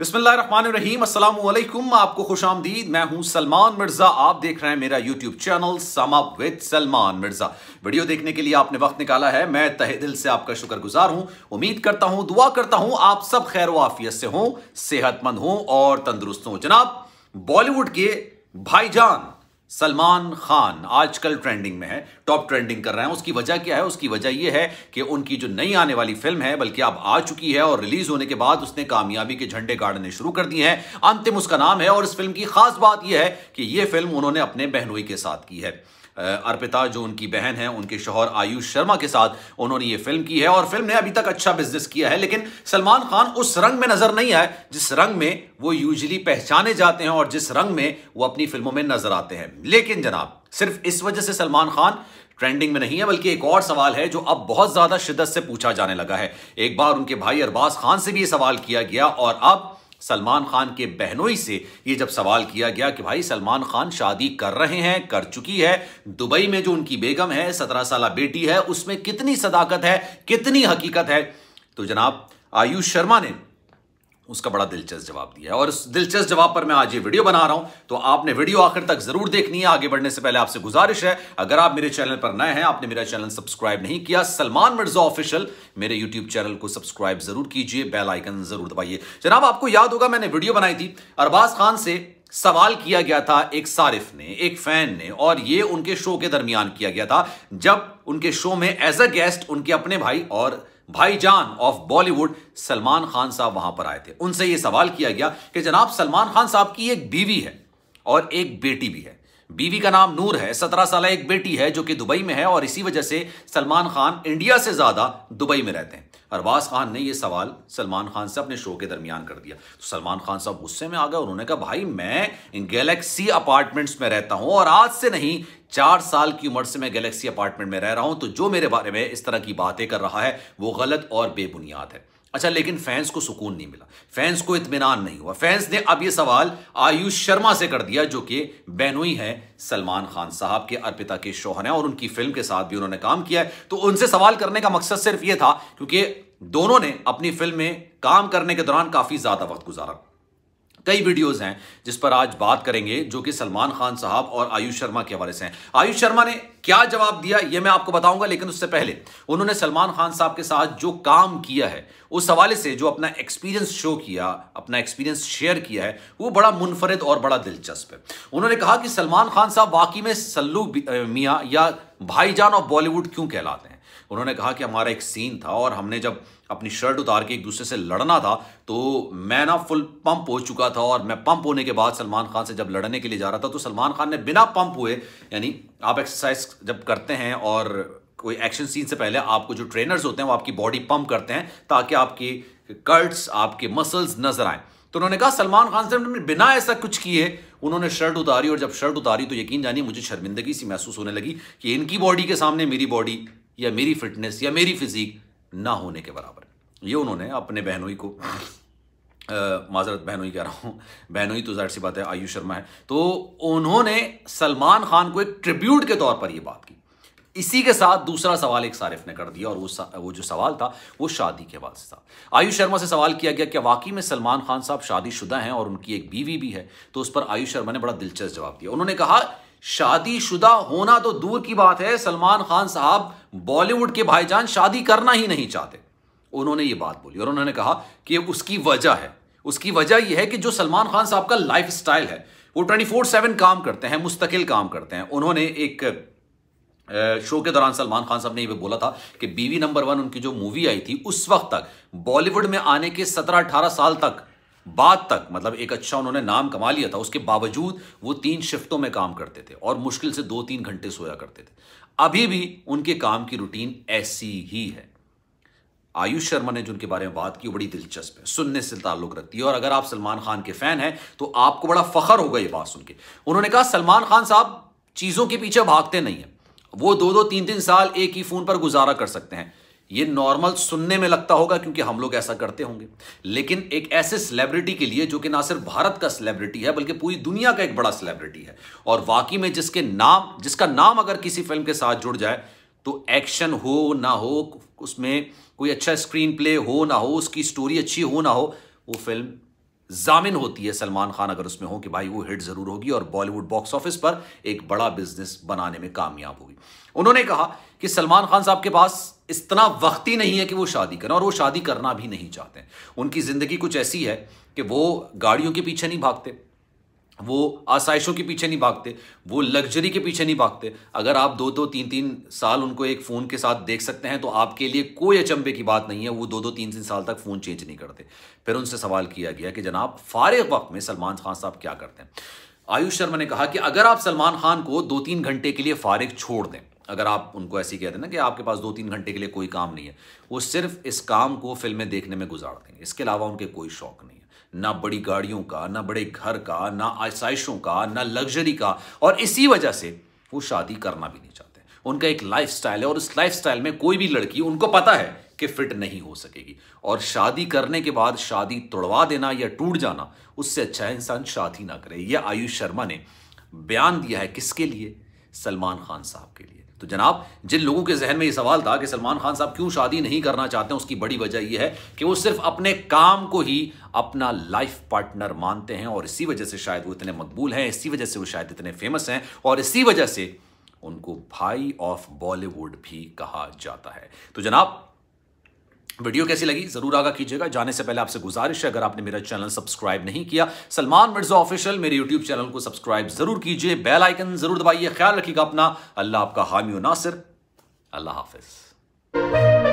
बिस्मिल्लाम असलम आपको खुश आमदीद मैं हूं सलमान मिर्जा आप देख रहे हैं मेरा YouTube channel Sama with Salman Mirza video देखने के लिए आपने वक्त निकाला है मैं तहे दिल से आपका शुक्रगुजार हूं उम्मीद करता हूं दुआ करता हूं आप सब खैर वाफियत से हों सेहतमंद हों और तंदुरुस्त हों जनाब बॉलीवुड के भाईजान सलमान खान आजकल ट्रेंडिंग में है टॉप ट्रेंडिंग कर रहे हैं उसकी वजह क्या है उसकी वजह यह है कि उनकी जो नई आने वाली फिल्म है बल्कि अब आ चुकी है और रिलीज होने के बाद उसने कामयाबी के झंडे गाड़ने शुरू कर दिए हैं अंतिम उसका नाम है और इस फिल्म की खास बात यह है कि यह फिल्म उन्होंने अपने बहनोई के साथ की है अर्पिता जो उनकी बहन है उनके शोहर आयुष शर्मा के साथ उन्होंने ये फिल्म की है और फिल्म ने अभी तक अच्छा बिजनेस किया है लेकिन सलमान खान उस रंग में नजर नहीं आए जिस रंग में वो यूजली पहचाने जाते हैं और जिस रंग में वो अपनी फिल्मों में नजर आते हैं लेकिन जनाब सिर्फ इस वजह से सलमान खान ट्रेंडिंग में नहीं है बल्कि एक और सवाल है जो अब बहुत ज्यादा शिद्दत से पूछा जाने लगा है एक बार उनके भाई अरबाज खान से भी ये सवाल किया गया और अब सलमान खान के बहनोई से ये जब सवाल किया गया कि भाई सलमान खान शादी कर रहे हैं कर चुकी है दुबई में जो उनकी बेगम है सत्रह साल बेटी है उसमें कितनी सदाकत है कितनी हकीकत है तो जनाब आयुष शर्मा ने उसका बड़ा दिलचस्प जवाब दिया है और उस दिलचस्प जवाब पर मैं आज ये वीडियो बना रहा हूं तो आपने वीडियो आखिर तक जरूर देखनी है आगे बढ़ने से पहले आपसे गुजारिश है अगर आप मेरे चैनल पर नए हैं आपने मेरा चैनल सब्सक्राइब नहीं किया सलमान मिर्जा ऑफिशियल मेरे यूट्यूब चैनल को सब्सक्राइब जरूर कीजिए बेल आइकन जरूर दबाइए जनाब आपको याद होगा मैंने वीडियो बनाई थी अरबाज खान से सवाल किया गया था एक सारिफ ने एक फैन ने और ये उनके शो के दरमियान किया गया था जब उनके शो में एज अ गेस्ट उनके अपने भाई और भाईजान ऑफ बॉलीवुड सलमान खान साहब वहां पर आए थे उनसे यह सवाल किया गया कि जनाब सलमान खान साहब की एक बीवी है और एक बेटी भी है बीवी का नाम नूर है सत्रह साल एक बेटी है जो कि दुबई में है और इसी वजह से सलमान खान इंडिया से ज्यादा दुबई में रहते हैं अरबाज खान ने यह सवाल सलमान खान से अपने शो के दरमियान कर दिया तो सलमान खान साहब गुस्से में आ गए उन्होंने कहा भाई मैं गैलेक्सी अपार्टमेंट्स में रहता हूं और आज से नहीं चार साल की उम्र से मैं गैलेक्सी अपार्टमेंट में रह रहा हूं तो जो मेरे बारे में इस तरह की बातें कर रहा है वो गलत और बेबुनियाद है अच्छा लेकिन फैंस को सुकून नहीं मिला फैंस को इतमान नहीं हुआ फैंस ने अब ये सवाल आयुष शर्मा से कर दिया जो कि बहनोई है सलमान खान साहब के अर्पिता के शोहर हैं और उनकी फिल्म के साथ भी उन्होंने काम किया है तो उनसे सवाल करने का मकसद सिर्फ ये था क्योंकि दोनों ने अपनी फिल्म में काम करने के दौरान काफी ज्यादा वक्त गुजारा कई वीडियोस हैं जिस पर आज बात करेंगे जो कि सलमान खान साहब और आयुष शर्मा के हवाले से हैं आयुष शर्मा ने क्या जवाब दिया यह मैं आपको बताऊंगा लेकिन उससे पहले उन्होंने सलमान खान साहब के साथ जो काम किया है उस हवाले से जो अपना एक्सपीरियंस शो किया अपना एक्सपीरियंस शेयर किया है वो बड़ा मुनफरद और बड़ा दिलचस्प है उन्होंने कहा कि सलमान खान साहब वाकई में सल्लू मियाँ या भाईजान ऑफ बॉलीवुड क्यों कहलाते हैं उन्होंने कहा कि हमारा एक सीन था और हमने जब अपनी शर्ट उतार के एक दूसरे से लड़ना था तो मैं ना फुल पंप हो चुका था और मैं पंप होने के बाद सलमान खान से जब लड़ने के लिए जा रहा था तो सलमान खान ने बिना पंप हुए यानी आप एक्सरसाइज जब करते हैं और कोई एक्शन सीन से पहले आपको जो ट्रेनर्स होते हैं वो आपकी बॉडी पंप करते हैं ताकि आपकी कर्ट्स आपके मसल्स नजर आए तो उन्होंने कहा सलमान खान से बिना ऐसा कुछ किए उन्होंने शर्ट उतारी और जब शर्ट उतारी तो यकीन जानिए मुझे शर्मिंदगी सी महसूस होने लगी कि इनकी बॉडी के सामने मेरी बॉडी या मेरी फिटनेस या मेरी फिजीक ना होने के बराबर ये उन्होंने अपने बहनोई को माजरत बहनोई कह रहा हूँ बहनोई तो जाहिर सी बात है आयु शर्मा है तो उन्होंने सलमान खान को एक ट्रिब्यूट के तौर पर यह बात की इसी के साथ दूसरा सवाल एक सारिफ ने कर दिया और वो वो जो सवाल था वो शादी के बाद से था आयुष शर्मा से सवाल किया गया कि वाकई में सलमान खान साहब शादीशुदा हैं और उनकी एक बीवी भी है तो उस पर आयुष शर्मा ने बड़ा दिलचस्प जवाब दिया उन्होंने कहा शादीशुदा होना तो दूर की बात है सलमान खान साहब बॉलीवुड के भाईजान शादी करना ही नहीं चाहते उन्होंने ये बात बोली और उन्होंने कहा कि उसकी वजह है उसकी वजह यह है कि जो सलमान खान साहब का लाइफ है वो ट्वेंटी फोर सेवन काम करते हैं मुस्तकिल काम करते हैं उन्होंने एक शो के दौरान सलमान खान साहब ने ये बोला था कि बीवी नंबर वन उनकी जो मूवी आई थी उस वक्त तक बॉलीवुड में आने के सत्रह अठारह साल तक बाद तक मतलब एक अच्छा उन्होंने नाम कमा लिया था उसके बावजूद वो तीन शिफ्टों में काम करते थे और मुश्किल से दो तीन घंटे सोया करते थे अभी भी उनके काम की रूटीन ऐसी ही है आयुष शर्मा ने जिनके बारे में बात की वो बड़ी दिलचस्प है सुनने से ताल्लुक रखती है और अगर आप सलमान खान के फैन हैं तो आपको बड़ा फखर होगा ये बात सुन के उन्होंने कहा सलमान खान साहब चीजों के पीछे भागते नहीं है वो दो दो तीन तीन साल एक ही फोन पर गुजारा कर सकते हैं ये नॉर्मल सुनने में लगता होगा क्योंकि हम लोग ऐसा करते होंगे लेकिन एक ऐसे सेलिब्रिटी के लिए जो कि ना सिर्फ भारत का सेलिब्रिटी है बल्कि पूरी दुनिया का एक बड़ा सेलिब्रिटी है और वाकई में जिसके नाम जिसका नाम अगर किसी फिल्म के साथ जुड़ जाए तो एक्शन हो ना हो उसमें कोई अच्छा स्क्रीन प्ले हो ना हो उसकी स्टोरी अच्छी हो ना हो वो फिल्म जामिन होती है सलमान खान अगर उसमें हो कि भाई वो हिट जरूर होगी और बॉलीवुड बॉक्स ऑफिस पर एक बड़ा बिजनेस बनाने में कामयाब होगी उन्होंने कहा कि सलमान खान साहब के पास इतना वक्त ही नहीं है कि वो शादी करें और वो शादी करना भी नहीं चाहते उनकी जिंदगी कुछ ऐसी है कि वो गाड़ियों के पीछे नहीं भागते वो आसाइशों के पीछे नहीं भागते वो लग्जरी के पीछे नहीं भागते अगर आप दो दो तीन तीन साल उनको एक फ़ोन के साथ देख सकते हैं तो आपके लिए कोई अचंभे की बात नहीं है वो दो दो तीन तीन साल तक फ़ोन चेंज नहीं करते फिर उनसे सवाल किया गया कि जनाब फारे वक्त में सलमान खान साहब क्या करते हैं आयुष शर्मा ने कहा कि अगर आप सलमान खान को दो तीन घंटे के लिए फारिग छोड़ दें अगर आप उनको ऐसी कहते हैं ना कि आपके पास दो तीन घंटे के लिए कोई काम नहीं है वो सिर्फ इस काम को फिल्में देखने में गुजार देंगे इसके अलावा उनके कोई शौक नहीं ना बड़ी गाड़ियों का ना बड़े घर का ना आसाइशों का ना लग्जरी का और इसी वजह से वो शादी करना भी नहीं चाहते उनका एक लाइफ है और उस लाइफ में कोई भी लड़की उनको पता है कि फिट नहीं हो सकेगी और शादी करने के बाद शादी तोड़वा देना या टूट जाना उससे अच्छा इंसान शादी ना करे यह आयुष शर्मा ने बयान दिया है किसके लिए सलमान खान साहब के लिए तो जनाब जिन लोगों के जहन में ये सवाल था कि सलमान खान साहब क्यों शादी नहीं करना चाहते हैं उसकी बड़ी वजह यह है कि वो सिर्फ अपने काम को ही अपना लाइफ पार्टनर मानते हैं और इसी वजह से शायद वो इतने मकबूल हैं इसी वजह से वो शायद इतने फेमस हैं और इसी वजह से उनको भाई ऑफ बॉलीवुड भी कहा जाता है तो जनाब वीडियो कैसी लगी जरूर आगा कीजिएगा जाने से पहले आपसे गुजारिश है अगर आपने मेरा चैनल सब्सक्राइब नहीं किया सलमान मिर्जा ऑफिशियल मेरे यूट्यूब चैनल को सब्सक्राइब जरूर कीजिए बेल आइकन जरूर दबाइए ख्याल रखिएगा अपना अल्लाह आपका हामी नासिर अल्लाह हाफिज़